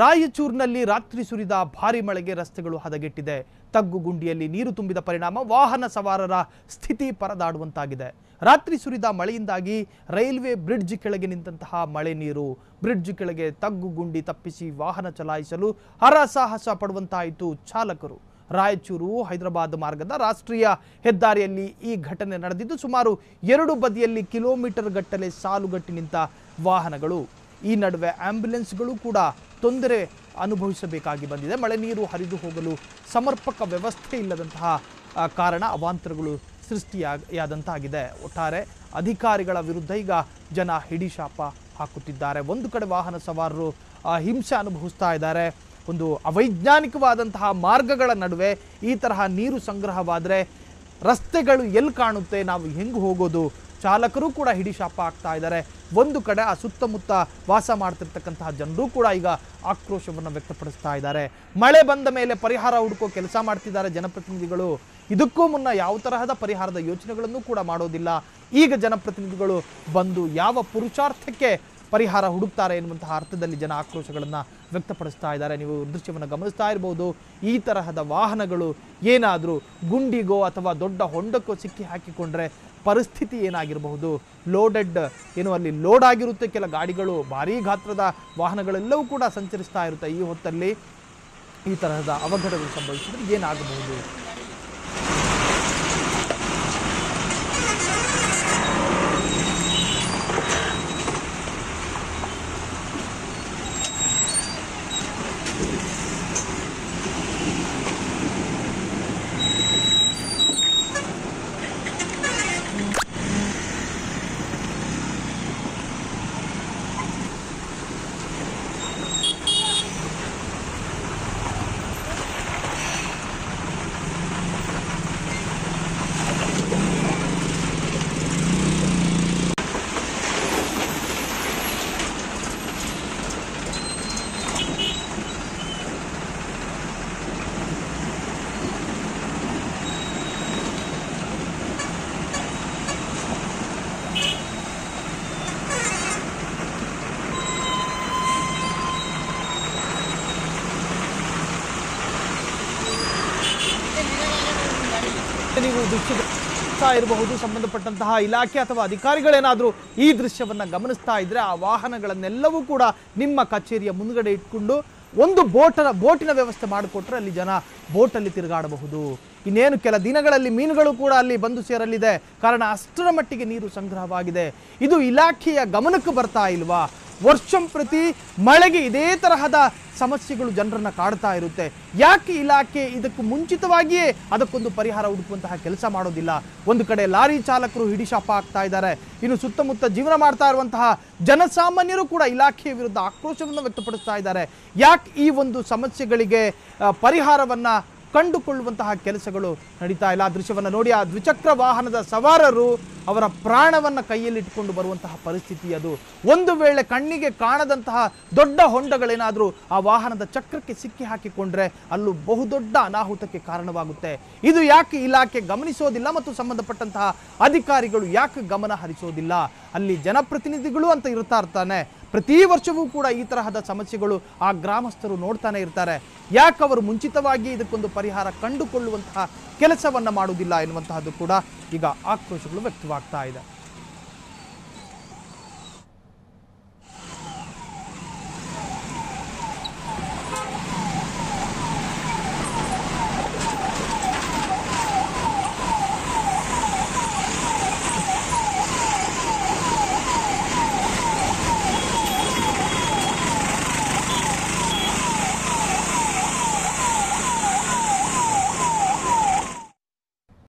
ರಾಯಚೂರಿನಲ್ಲಿ ರಾತ್ರಿ ಸುರಿದ ಭಾರಿ ಮಳೆಗೆ ರಸ್ತೆಗಳು ಹದಗೆಟ್ಟಿದೆ ತಗ್ಗು ಗುಂಡಿಯಲ್ಲಿ ನೀರು ತುಂಬಿದ ಪರಿಣಾಮ ವಾಹನ ಸವಾರರ ಸ್ಥಿತಿ ಪರದಾಡುವಂತಾಗಿದೆ ರಾತ್ರಿ ಸುರಿದ ಮಳೆಯಿಂದಾಗಿ ರೈಲ್ವೆ ಬ್ರಿಡ್ಜ್ ಕೆಳಗೆ ನಿಂತಹ ಮಳೆ ನೀರು ಬ್ರಿಡ್ಜ್ ಕೆಳಗೆ ತಗ್ಗು ಗುಂಡಿ ತಪ್ಪಿಸಿ ವಾಹನ ಚಲಾಯಿಸಲು ಹರಸಾಹಸ ಪಡುವಂತಾಯಿತು ಚಾಲಕರು ರಾಯಚೂರು ಹೈದರಾಬಾದ್ ಮಾರ್ಗದ ರಾಷ್ಟ್ರೀಯ ಹೆದ್ದಾರಿಯಲ್ಲಿ ಈ ಘಟನೆ ನಡೆದಿದ್ದು ಸುಮಾರು ಎರಡು ಬದಿಯಲ್ಲಿ ಕಿಲೋಮೀಟರ್ ಗಟ್ಟಲೆ ಸಾಲುಗಟ್ಟಿ ನಿಂತ ವಾಹನಗಳು ಈ ನಡುವೆ ಆಂಬ್ಯುಲೆನ್ಸ್ಗಳು ಕೂಡ ತೊಂದರೆ ಅನುಭವಿಸಬೇಕಾಗಿ ಬಂದಿದೆ ಮಳೆ ನೀರು ಹರಿದು ಹೋಗಲು ಸಮರ್ಪಕ ವ್ಯವಸ್ಥೆ ಇಲ್ಲದಂತಹ ಕಾರಣ ಅವಾಂತರಗಳು ಸೃಷ್ಟಿಯಾದಂತಾಗಿದೆ ಒಟ್ಟಾರೆ ಅಧಿಕಾರಿಗಳ ವಿರುದ್ಧ ಈಗ ಜನ ಹಿಡಿಶಾಪ ಹಾಕುತ್ತಿದ್ದಾರೆ ಒಂದು ಕಡೆ ವಾಹನ ಸವಾರರು ಹಿಂಸೆ ಅನುಭವಿಸ್ತಾ ಇದ್ದಾರೆ ಒಂದು ಅವೈಜ್ಞಾನಿಕವಾದಂತಹ ಮಾರ್ಗಗಳ ನಡುವೆ ಈ ತರಹ ನೀರು ಸಂಗ್ರಹವಾದರೆ ರಸ್ತೆಗಳು ಎಲ್ಲಿ ಕಾಣುತ್ತೆ ನಾವು ಹೆಂಗೆ ಹೋಗೋದು ಚಾಲಕರು ಕೂಡ ಹಿಡಿ ಶಾಪ ಆಗ್ತಾ ಇದ್ದಾರೆ ಒಂದು ಕಡೆ ಆ ಸುತ್ತಮುತ್ತ ವಾಸ ಮಾಡ್ತಿರ್ತಕ್ಕಂತಹ ಜನರು ಕೂಡ ಈಗ ಆಕ್ರೋಶವನ್ನು ವ್ಯಕ್ತಪಡಿಸ್ತಾ ಇದ್ದಾರೆ ಮಳೆ ಬಂದ ಮೇಲೆ ಪರಿಹಾರ ಹುಡುಕೋ ಕೆಲಸ ಮಾಡ್ತಿದ್ದಾರೆ ಜನಪ್ರತಿನಿಧಿಗಳು ಇದಕ್ಕೂ ಮುನ್ನ ಯಾವ ತರಹದ ಪರಿಹಾರದ ಯೋಚನೆಗಳನ್ನು ಕೂಡ ಮಾಡೋದಿಲ್ಲ ಈಗ ಜನಪ್ರತಿನಿಧಿಗಳು ಬಂದು ಯಾವ ಪುರುಷಾರ್ಥಕ್ಕೆ ಪರಿಹಾರ ಹುಡುಕ್ತಾರೆ ಎನ್ನುವಂತಹ ಅರ್ಥದಲ್ಲಿ ಜನ ಆಕ್ರೋಶಗಳನ್ನು ವ್ಯಕ್ತಪಡಿಸ್ತಾ ಇದ್ದಾರೆ ನೀವು ದೃಶ್ಯವನ್ನು ಗಮನಿಸ್ತಾ ಇರಬಹುದು ಈ ತರಹದ ವಾಹನಗಳು ಏನಾದರೂ ಗುಂಡಿಗೋ ಅಥವಾ ದೊಡ್ಡ ಹೊಂಡಕ್ಕೋ ಸಿಕ್ಕಿ ಹಾಕಿಕೊಂಡ್ರೆ ಪರಿಸ್ಥಿತಿ ಏನಾಗಿರಬಹುದು ಲೋಡೆಡ್ ಏನು ಅಲ್ಲಿ ಲೋಡ್ ಆಗಿರುತ್ತೆ ಕೆಲ ಗಾಡಿಗಳು ಭಾರೀ ಗಾತ್ರದ ವಾಹನಗಳೆಲ್ಲವೂ ಕೂಡ ಸಂಚರಿಸ್ತಾ ಇರುತ್ತೆ ಈ ಹೊತ್ತಲ್ಲಿ ಈ ತರಹದ ಅವಘಡಗಳು ಸಂಭವಿಸಿದರೆ ಏನಾಗಬಹುದು ನೀವು ದೃಶ್ಯ ಇರಬಹುದು ಸಂಬಂಧಪಟ್ಟಂತಹ ಇಲಾಖೆ ಅಥವಾ ಅಧಿಕಾರಿಗಳೇನಾದರೂ ಈ ದೃಶ್ಯವನ್ನು ಗಮನಿಸ್ತಾ ಇದ್ದರೆ ಆ ವಾಹನಗಳನ್ನೆಲ್ಲವೂ ಕೂಡ ನಿಮ್ಮ ಕಚೇರಿಯ ಮುಂದಗಡೆ ಇಟ್ಕೊಂಡು ಒಂದು ಬೋಟನ ಬೋಟಿನ ವ್ಯವಸ್ಥೆ ಮಾಡಿಕೊಟ್ರೆ ಅಲ್ಲಿ ಜನ ಬೋಟಲ್ಲಿ ತಿರುಗಾಡಬಹುದು ಇನ್ನೇನು ಕೆಲ ದಿನಗಳಲ್ಲಿ ಮೀನುಗಳು ಕೂಡ ಅಲ್ಲಿ ಬಂದು ಸೇರಲಿದೆ ಕಾರಣ ಅಷ್ಟರ ಮಟ್ಟಿಗೆ ನೀರು ಸಂಗ್ರಹವಾಗಿದೆ ಇದು ಇಲಾಖೆಯ ಗಮನಕ್ಕೆ ಬರ್ತಾ ಇಲ್ವಾ ವರ್ಷಂ ಪ್ರತಿ ಮಳೆಗೆ ಇದೇ ತರಹದ ಸಮಸ್ಯೆಗಳು ಜನರನ್ನು ಕಾಡ್ತಾ ಇರುತ್ತೆ ಯಾಕೆ ಇಲಾಖೆ ಇದಕ್ಕೂ ಮುಂಚಿತವಾಗಿಯೇ ಅದಕ್ಕೊಂದು ಪರಿಹಾರ ಹುಡುಕುವಂತಹ ಕೆಲಸ ಮಾಡೋದಿಲ್ಲ ಒಂದು ಕಡೆ ಲಾರಿ ಚಾಲಕರು ಹಿಡಿಶಾಪ ಆಗ್ತಾ ಇದ್ದಾರೆ ಇನ್ನು ಸುತ್ತಮುತ್ತ ಜೀವನ ಮಾಡ್ತಾ ಇರುವಂತಹ ಜನಸಾಮಾನ್ಯರು ಕೂಡ ಇಲಾಖೆಯ ವಿರುದ್ಧ ಆಕ್ರೋಶವನ್ನು ವ್ಯಕ್ತಪಡಿಸ್ತಾ ಇದ್ದಾರೆ ಯಾಕೆ ಈ ಒಂದು ಸಮಸ್ಯೆಗಳಿಗೆ ಪರಿಹಾರವನ್ನು ಕಂಡುಕೊಳ್ಳುವಂತಹ ಕೆಲಸಗಳು ನಡೀತಾ ಇಲ್ಲ ಆ ದೃಶ್ಯವನ್ನು ನೋಡಿ ಆ ದ್ವಿಚಕ್ರ ವಾಹನದ ಸವಾರರು ಅವರ ಪ್ರಾಣವನ್ನು ಕೈಯಲ್ಲಿಟ್ಟುಕೊಂಡು ಬರುವಂತಹ ಪರಿಸ್ಥಿತಿ ಅದು ಒಂದು ವೇಳೆ ಕಣ್ಣಿಗೆ ಕಾಣದಂತಹ ದೊಡ್ಡ ಹೊಂಡಗಳೇನಾದರೂ ಆ ವಾಹನದ ಚಕ್ರಕ್ಕೆ ಸಿಕ್ಕಿ ಹಾಕಿಕೊಂಡ್ರೆ ಅಲ್ಲೂ ಬಹುದೊಡ್ಡ ಅನಾಹುತಕ್ಕೆ ಕಾರಣವಾಗುತ್ತೆ ಇದು ಯಾಕೆ ಇಲಾಖೆ ಗಮನಿಸೋದಿಲ್ಲ ಮತ್ತು ಸಂಬಂಧಪಟ್ಟಂತಹ ಅಧಿಕಾರಿಗಳು ಯಾಕೆ ಗಮನ ಹರಿಸೋದಿಲ್ಲ ಅಲ್ಲಿ ಜನಪ್ರತಿನಿಧಿಗಳು ಅಂತ ಇರ್ತಾ ಇರ್ತಾನೆ ಪ್ರತಿ ವರ್ಷವೂ ಕೂಡ ಈ ತರಹದ ಸಮಸ್ಯೆಗಳು ಆ ಗ್ರಾಮಸ್ಥರು ನೋಡ್ತಾನೆ ಇರ್ತಾರೆ ಅವರು ಮುಂಚಿತವಾಗಿ ಇದಕ್ಕೊಂದು ಪರಿಹಾರ ಕಂಡುಕೊಳ್ಳುವಂತಹ ಕೆಲಸವನ್ನು ಮಾಡುವುದಿಲ್ಲ ಎನ್ನುವಂತಹದ್ದು ಕೂಡ ಈಗ ಆಕ್ರೋಶಗಳು ವ್ಯಕ್ತವಾಗ್ತಾ ಇದೆ